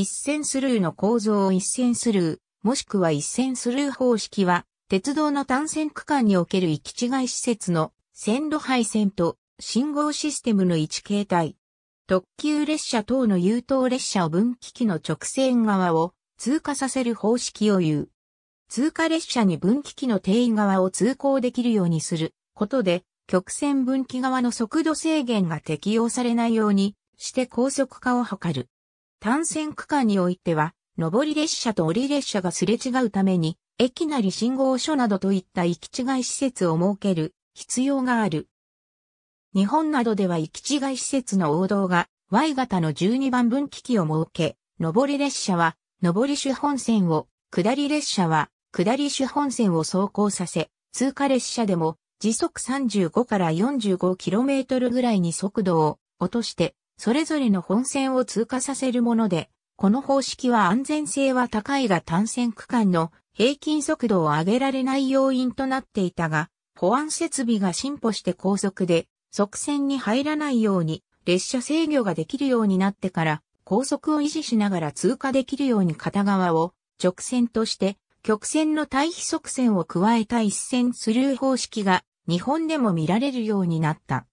一線スルーの構造を一線スルー、もしくは一線スルー方式は、鉄道の単線区間における行き違い施設の線路配線と信号システムの位置形態。特急列車等の優等列車を分岐器の直線側を通過させる方式を言う。通過列車に分岐器の定位側を通行できるようにすることで、曲線分岐側の速度制限が適用されないようにして高速化を図る。単線区間においては、上り列車と降り列車がすれ違うために、駅なり信号所などといった行き違い施設を設ける必要がある。日本などでは行き違い施設の王道が Y 型の12番分岐器を設け、上り列車は上り主本線を、下り列車は下り主本線を走行させ、通過列車でも時速35から 45km ぐらいに速度を落としてそれぞれの本線を通過させるもので、この方式は安全性は高いが単線区間の平均速度を上げられない要因となっていたが、保安設備が進歩して高速で、側線に入らないように、列車制御ができるようになってから、高速を維持しながら通過できるように片側を直線として、曲線の対比側線を加えた一線スルー方式が日本でも見られるようになった。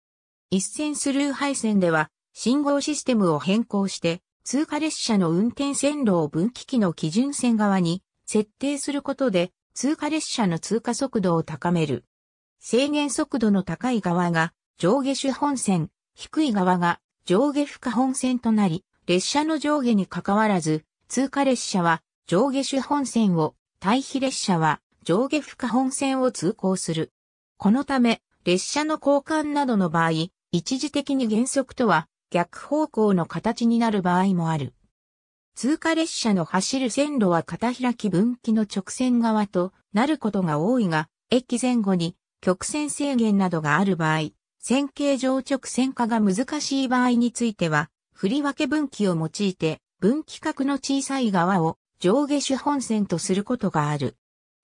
一線スルー配線では信号システムを変更して、通過列車の運転線路を分岐器の基準線側に設定することで、通過列車の通過速度を高める。制限速度の高い側が上下主本線、低い側が上下負荷本線となり、列車の上下に関わらず、通過列車は上下主本線を、対比列車は上下負荷本線を通行する。このため、列車の交換などの場合、一時的に原則とは逆方向の形になる場合もある。通過列車の走る線路は片開き分岐の直線側となることが多いが、駅前後に曲線制限などがある場合、線形上直線化が難しい場合については、振り分け分岐を用いて、分岐角の小さい側を上下主本線とすることがある。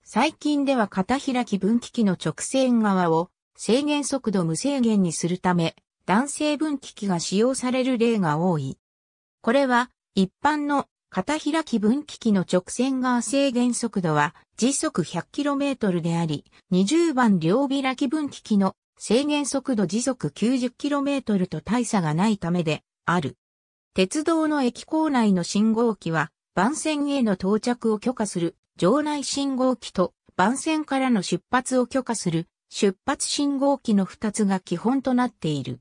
最近では片開き分岐器の直線側を制限速度無制限にするため、男性分岐器が使用される例が多い。これは一般の片開き分岐器の直線側制限速度は時速 100km であり、20番両開き分岐器の制限速度時速 90km と大差がないためである。鉄道の駅構内の信号機は番線への到着を許可する場内信号機と番線からの出発を許可する出発信号機の2つが基本となっている。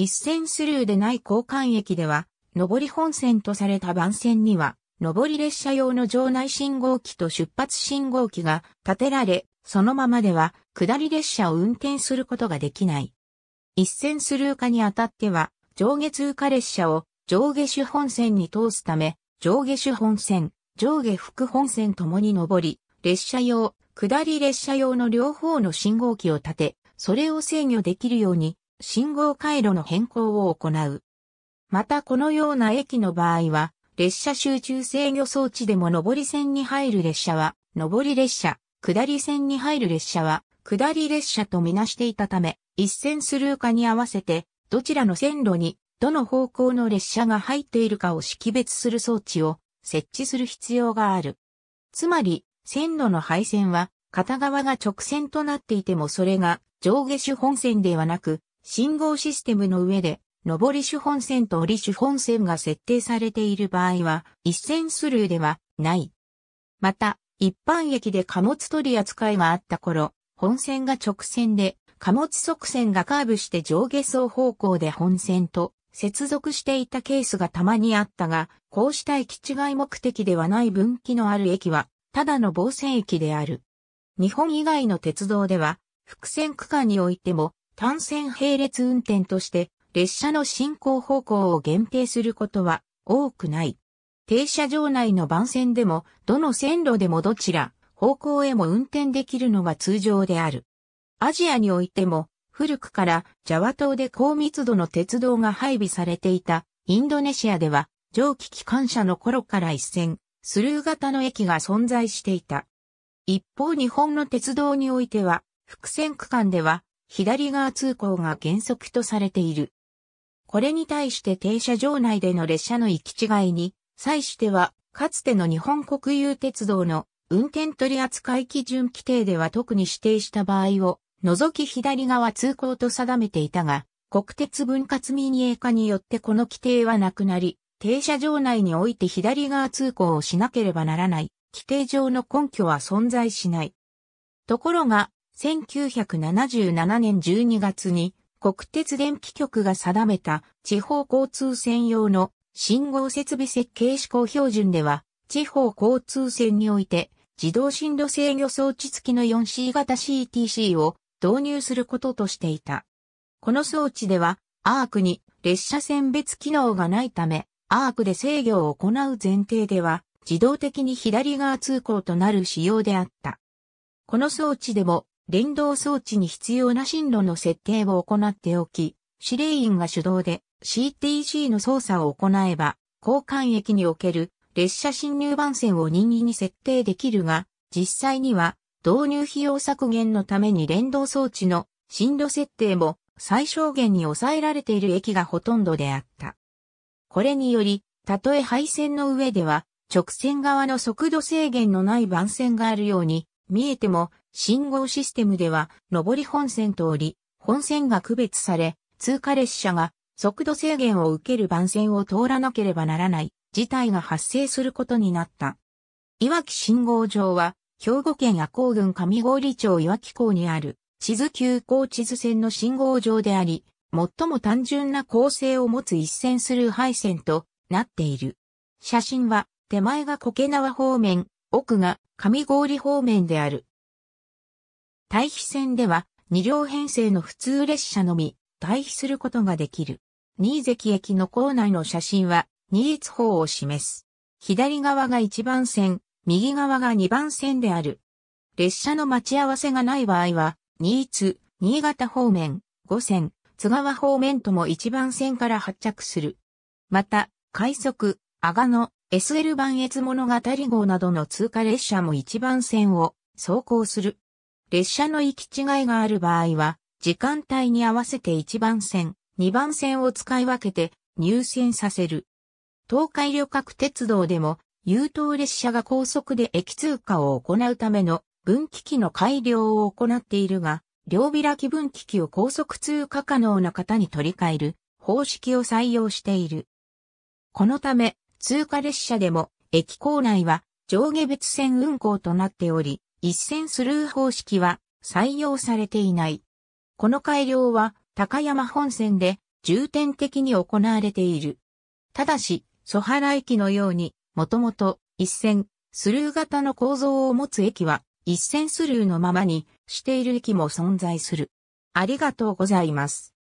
一線スルーでない交換駅では、上り本線とされた番線には、上り列車用の場内信号機と出発信号機が建てられ、そのままでは下り列車を運転することができない。一線スルー化にあたっては、上下通過列車を上下主本線に通すため、上下主本線、上下副本線ともに上り、列車用、下り列車用の両方の信号機を立て、それを制御できるように信号回路の変更を行う。またこのような駅の場合は、列車集中制御装置でも上り線に入る列車は、上り列車、下り線に入る列車は、下り列車とみなしていたため、一線スルー化に合わせて、どちらの線路に、どの方向の列車が入っているかを識別する装置を設置する必要がある。つまり、線路の配線は、片側が直線となっていてもそれが上下手本線ではなく、信号システムの上で、上り主本線と降り主本線が設定されている場合は、一線スルーではない。また、一般駅で貨物取り扱いがあった頃、本線が直線で、貨物側線がカーブして上下走方向で本線と接続していたケースがたまにあったが、こうした駅違い目的ではない分岐のある駅は、ただの防線駅である。日本以外の鉄道では、伏線区間においても、単線並列運転として列車の進行方向を限定することは多くない。停車場内の番線でもどの線路でもどちら方向へも運転できるのが通常である。アジアにおいても古くからジャワ島で高密度の鉄道が配備されていたインドネシアでは蒸気機関車の頃から一線スルー型の駅が存在していた。一方日本の鉄道においては、伏線区間では、左側通行が原則とされている。これに対して停車場内での列車の行き違いに、際しては、かつての日本国有鉄道の運転取扱い基準規定では特に指定した場合を、除き左側通行と定めていたが、国鉄分割民営化によってこの規定はなくなり、停車場内において左側通行をしなければならない、規定上の根拠は存在しない。ところが、1977年12月に国鉄電気局が定めた地方交通線用の信号設備設計施行標準では、地方交通線において自動進路制御装置付きの 4C 型 CTC を導入することとしていた。この装置では、アークに列車線別機能がないため、アークで制御を行う前提では、自動的に左側通行となる仕様であった。この装置でも連動装置に必要な進路の設定を行っておき、指令員が手動で CTC の操作を行えば、交換駅における列車進入番線を任意に設定できるが、実際には導入費用削減のために連動装置の進路設定も最小限に抑えられている駅がほとんどであった。これにより、たとえ配線の上では直線側の速度制限のない番線があるように見えても信号システムでは、上り本線通り、本線が区別され、通過列車が速度制限を受ける番線を通らなければならない事態が発生することになった。いわき信号場は、兵庫県赤甲郡上郡町いわき港にある、地図急行地図線の信号場であり、最も単純な構成を持つ一線スルー配線となっている。写真は、手前が苔縄方面、奥が上郡方面である。対比線では2両編成の普通列車のみ対比することができる。新関駅の構内の写真は新津方を示す。左側が1番線、右側が2番線である。列車の待ち合わせがない場合は、新津、新潟方面、五線、津川方面とも1番線から発着する。また、快速、阿賀野、SL 番越物語号などの通過列車も1番線を走行する。列車の行き違いがある場合は、時間帯に合わせて1番線、2番線を使い分けて入線させる。東海旅客鉄道でも、優等列車が高速で駅通過を行うための分岐器の改良を行っているが、両開き分岐器を高速通過可能な方に取り替える方式を採用している。このため、通過列車でも駅構内は上下別線運行となっており、一線スルー方式は採用されていない。この改良は高山本線で重点的に行われている。ただし、蘇原駅のように、もともと一線スルー型の構造を持つ駅は一線スルーのままにしている駅も存在する。ありがとうございます。